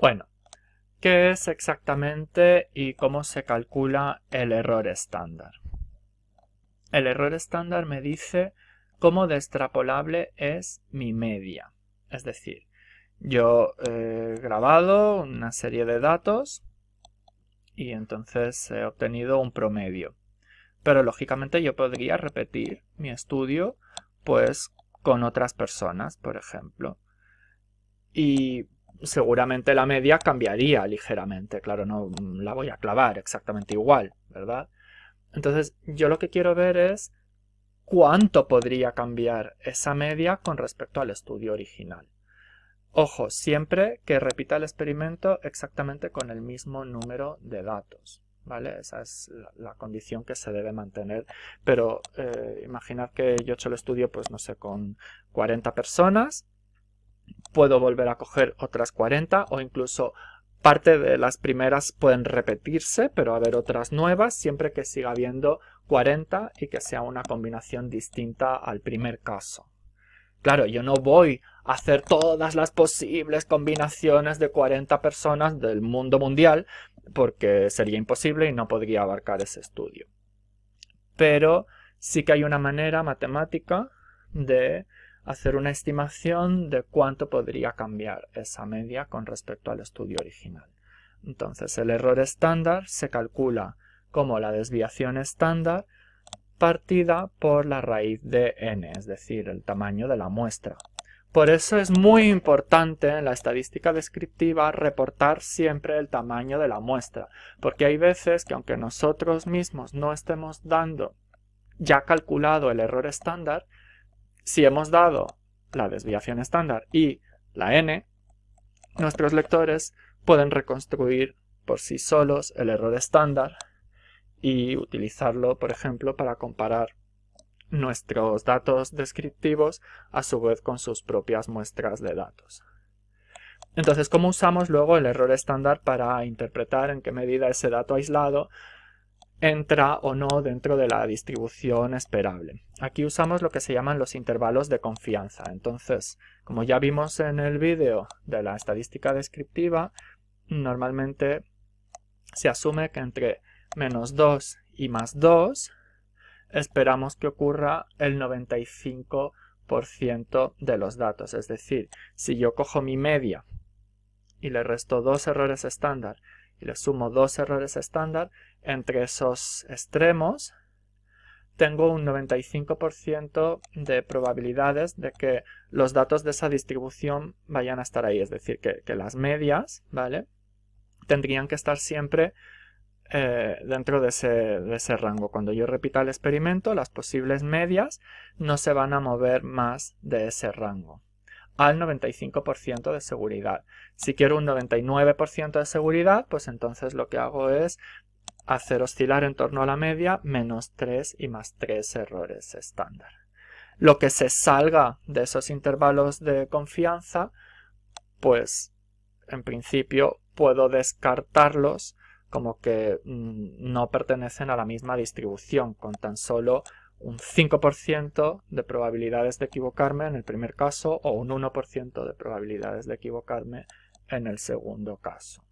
Bueno, ¿qué es exactamente y cómo se calcula el error estándar? El error estándar me dice cómo de extrapolable es mi media. Es decir, yo eh, he grabado una serie de datos y entonces he obtenido un promedio. Pero lógicamente yo podría repetir mi estudio pues con otras personas, por ejemplo. Y seguramente la media cambiaría ligeramente. Claro, no la voy a clavar exactamente igual, ¿verdad? Entonces, yo lo que quiero ver es cuánto podría cambiar esa media con respecto al estudio original. Ojo, siempre que repita el experimento exactamente con el mismo número de datos. ¿Vale? Esa es la, condición que se debe mantener. Pero eh, que yo he hecho el estudio, pues no sé, con 40 personas puedo volver a coger otras 40 o incluso parte de las primeras pueden repetirse, pero haber otras nuevas siempre que siga habiendo 40 y que sea una combinación distinta al primer caso. Claro, yo no voy a hacer todas las posibles combinaciones de 40 personas del mundo mundial porque sería imposible y no podría abarcar ese estudio. Pero sí que hay una manera matemática de hacer una estimación de cuánto podría cambiar esa media con respecto al estudio original. Entonces el error estándar se calcula como la desviación estándar partida por la raíz de n, es decir, el tamaño de la muestra. Por eso es muy importante en la estadística descriptiva reportar siempre el tamaño de la muestra, porque hay veces que aunque nosotros mismos no estemos dando ya calculado el error estándar, si hemos dado la desviación estándar y la n, nuestros lectores pueden reconstruir por sí solos el error estándar y utilizarlo, por ejemplo, para comparar nuestros datos descriptivos a su vez con sus propias muestras de datos. Entonces, ¿cómo usamos luego el error estándar para interpretar en qué medida ese dato aislado entra o no dentro de la distribución esperable. Aquí usamos lo que se llaman los intervalos de confianza. Entonces, como ya vimos en el vídeo de la estadística descriptiva, normalmente se asume que entre menos 2 y más 2 esperamos que ocurra el 95% de los datos. Es decir, si yo cojo mi media y le resto dos errores estándar y le sumo dos errores estándar, entre esos extremos tengo un 95% de probabilidades de que los datos de esa distribución vayan a estar ahí. Es decir, que, las medias, ¿vale? Tendrían que estar siempre eh, dentro de ese rango. Cuando yo repita el experimento, las posibles medias no se van a mover más de ese rango al 95% de seguridad. Si quiero un 99% de seguridad, pues entonces lo que hago es hacer oscilar en torno a la media menos 3 y más 3 errores estándar. Lo que se salga de esos intervalos de confianza, pues en principio puedo descartarlos como que mm, no pertenecen a la misma distribución con tan solo un 5% de probabilidades de equivocarme en el primer caso o un 1% de probabilidades de equivocarme en el segundo caso.